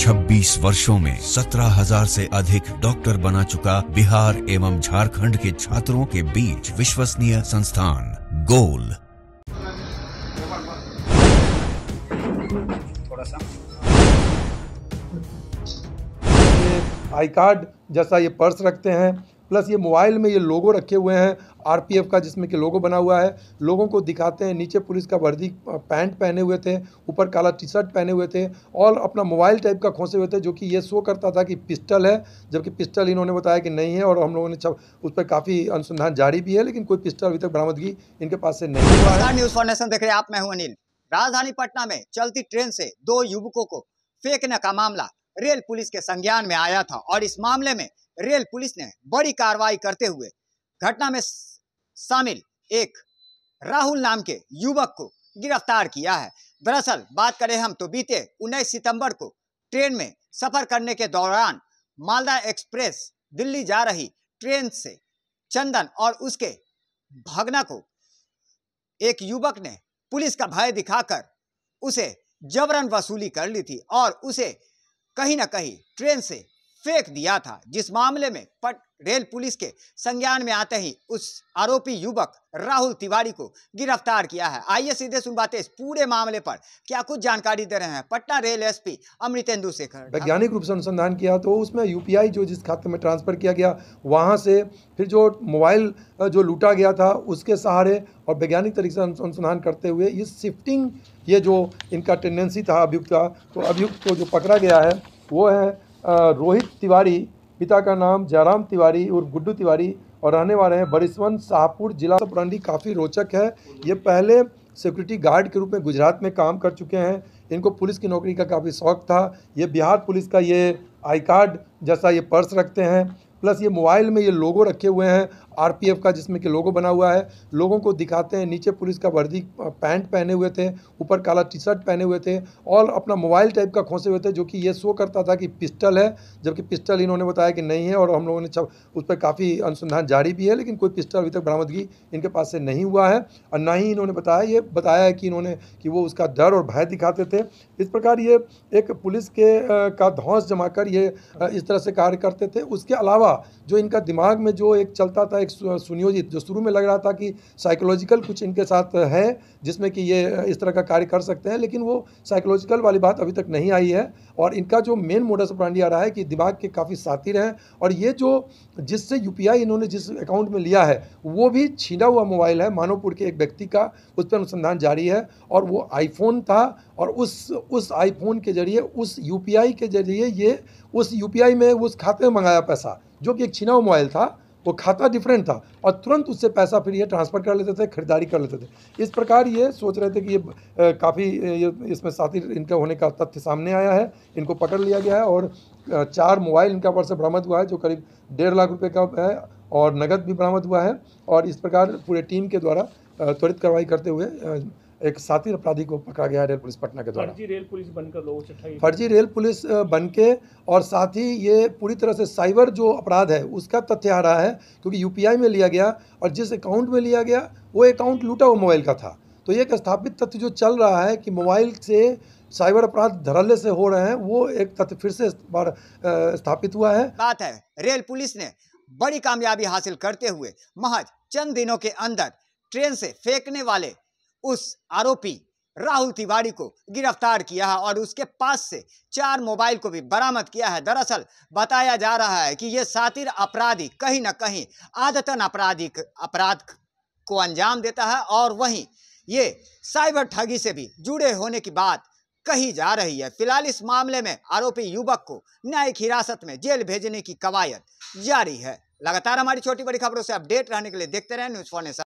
26 वर्षों में 17,000 से अधिक डॉक्टर बना चुका बिहार एवं झारखंड के छात्रों के बीच विश्वसनीय संस्थान गोल आई कार्ड जैसा ये पर्स रखते हैं प्लस ये मोबाइल में ये लोगो रखे हुए हैं आरपीएफ का जिसमें कि लोगो बना हुआ है लोगों को दिखाते हैं नीचे पुलिस का वर्दी पैंट पहने हुए थे ऊपर काला टी शर्ट पहने हुए थे और अपना मोबाइल टाइप का खोसे हुए थे जो कि ये शो करता था कि पिस्टल है जबकि पिस्टल इन्होंने बताया कि नहीं है और हम लोगों ने उस पर काफ़ी अनुसंधान जारी भी है लेकिन कोई पिस्टल अभी तक बरामदगी इनके पास से नहीं हुआ न्यूज़ फाउंडेशन देख रहे आप मैं हूँ अनिल राजधानी पटना में चलती ट्रेन से दो युवकों को फेंकने का मामला रेल पुलिस के संज्ञान में आया था और इस मामले में रेल पुलिस ने बड़ी कार्रवाई करते हुए घटना में शामिल एक राहुल नाम के युवक को गिरफ्तार किया है दरअसल बात करें हम तो बीते 19 सितंबर को ट्रेन में सफर करने के दौरान मालदा एक्सप्रेस दिल्ली जा रही ट्रेन से चंदन और उसके भगना को एक युवक ने पुलिस का भय दिखाकर उसे जबरन वसूली कर ली थी और उसे कहीं ना कहीं ट्रेन से फेंक दिया था जिस मामले में पट रेल पुलिस के संज्ञान में आते ही उस आरोपी युवक राहुल तिवारी को गिरफ्तार किया है आइए सीधे सुनवाते इस पूरे मामले पर क्या कुछ जानकारी दे रहे हैं पटना रेल एसपी अमृतेंदु शेखर वैज्ञानिक रूप से अनुसंधान किया तो उसमें यूपीआई जो जिस खाते में ट्रांसफर किया गया वहाँ से फिर जो मोबाइल जो लूटा गया था उसके सहारे और वैज्ञानिक तरीके से अनुसंधान करते हुए ये शिफ्टिंग ये जो इनका टेंडेंसी था अभियुक्त का तो अभियुक्त को जो पकड़ा गया है वो है रोहित तिवारी पिता का नाम जयराम तिवारी और गुड्डू तिवारी और रहने वाले हैं बरिसवन शाहपुर जिला तो प्रणाली काफ़ी रोचक है ये पहले सिक्योरिटी गार्ड के रूप में गुजरात में काम कर चुके हैं इनको पुलिस की नौकरी का काफ़ी शौक था ये बिहार पुलिस का ये आई कार्ड जैसा ये पर्स रखते हैं प्लस ये मोबाइल में ये लोगो रखे हुए हैं आरपीएफ का जिसमें कि लोगो बना हुआ है लोगों को दिखाते हैं नीचे पुलिस का वर्दी पैंट पहने हुए थे ऊपर काला टी शर्ट पहने हुए थे और अपना मोबाइल टाइप का खोसे हुए थे जो कि ये शो करता था कि पिस्टल है जबकि पिस्टल इन्होंने बताया कि नहीं है और हम लोगों ने उस पर काफ़ी अनुसंधान जारी भी है लेकिन कोई पिस्टल अभी तक बरामदगी इनके पास से नहीं हुआ है और ना ही इन्होंने बताया ये बताया है कि इन्होंने कि वो उसका डर और भय दिखाते थे इस प्रकार ये एक पुलिस के का धौस जमा ये इस तरह से कार्य करते थे उसके अलावा अलावा जो इनका दिमाग में जो एक चलता था एक सुनियोजित जो शुरू में लग रहा था कि साइकोलॉजिकल कुछ इनके साथ है जिसमें कि ये इस तरह का कार्य कर सकते हैं लेकिन वो साइकोलॉजिकल वाली बात अभी तक नहीं आई है और इनका जो मेन मोडस प्राणी आ रहा है कि दिमाग के काफ़ी साथी रहें और ये जो जिससे यू इन्होंने जिस अकाउंट में लिया है वो भी छीना हुआ मोबाइल है मानवपुर के एक व्यक्ति का उस पर अनुसंधान जारी है और वो आईफोन था और उस उस आईफोन के जरिए उस यूपीआई के जरिए ये उस यूपीआई में उस खाते में मंगाया पैसा जो कि एक छिना मोबाइल था वो खाता डिफरेंट था और तुरंत उससे पैसा फिर ये ट्रांसफ़र कर लेते थे खरीदारी कर लेते थे इस प्रकार ये सोच रहे थे कि ये काफ़ी ये इसमें साथी इनका होने का तथ्य सामने आया है इनको पकड़ लिया गया है और चार मोबाइल इनका वर्ष बरामद हुआ है जो करीब डेढ़ लाख रुपये का है और नकद भी बरामद हुआ है और इस प्रकार पूरे टीम के द्वारा त्वरित कार्रवाई करते हुए एक साथी अपराधी को पकड़ा गया रेल पुलिस पटना के द्वारा फर्जी रेल पुलिस बनकर लोगों से फर्जी रेल पुलिस बन के और साथ ही ये पूरी तरह से साइबर जो अपराध है उसका तथ्य आ रहा है क्योंकि यूपीआई में लिया गया और जिस अकाउंट में लिया गया वो अकाउंट लूटा हुआ मोबाइल का था तो ये एक स्थापित तथ्य जो चल रहा है कि मोबाइल से साइबर अपराध धरल्ले से हो रहे हैं वो एक तथ्य फिर से बार स्थापित हुआ है बात है रेल पुलिस ने बड़ी कामयाबी हासिल करते हुए महज चंद दिनों के अंदर ट्रेन से फेंकने वाले उस आरोपी राहुल तिवारी को गिरफ्तार किया है और उसके पास से चार मोबाइल को भी बरामद किया है दरअसल बताया जा रहा है कि ये सातिर अपराधी कहीं ना कहीं आदतन अपराधी अपराध को अंजाम देता है और वहीं ये साइबर ठगी से भी जुड़े होने की बात कही जा रही है फिलहाल इस मामले में आरोपी युवक को न्यायिक हिरासत में जेल भेजने की कवायद जारी है लगातार हमारी छोटी बड़ी खबरों से अपडेट रहने के लिए देखते रहे न्यूज फॉर